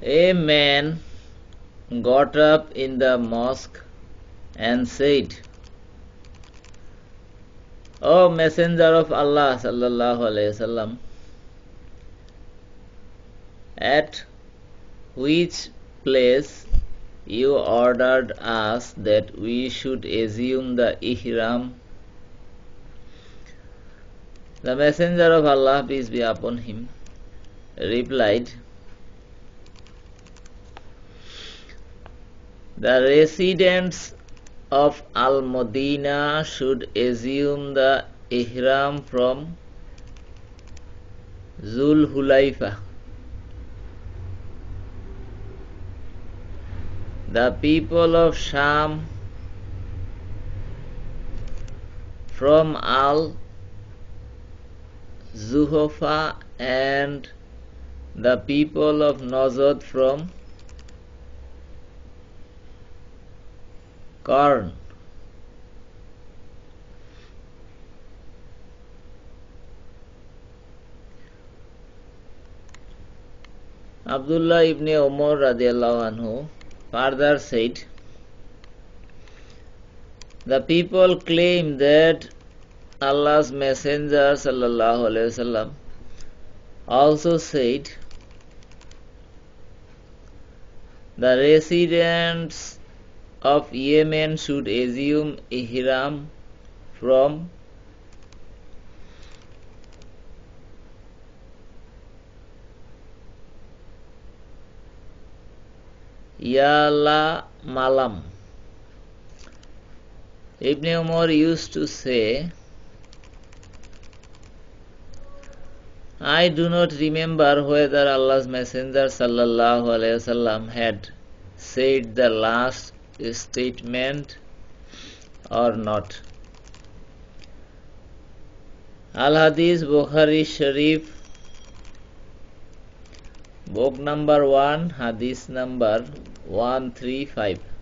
A man got up in the mosque and said, O Messenger of Allah sallallahu alayhi wasallam, at which place you ordered us that we should assume the ihram. The Messenger of Allah, peace be upon him, replied, The residents of al Madina should assume the ihram from Zul Hulaifa. The people of Sham from Al Zuhofa and the people of Nozad from कारण Abdullah ibn Umar radiallahu anhu further said, The people claim that Allah's Messenger sallallahu alayhi wasallam also said, The residents of Yemen should assume ihram from Yala Malam. Ibn Umar used to say, I do not remember whether Allah's Messenger sallallahu alayhi wasallam had said the last statement or not. Al Hadith Bukhari Sharif book number 1 Hadith number 135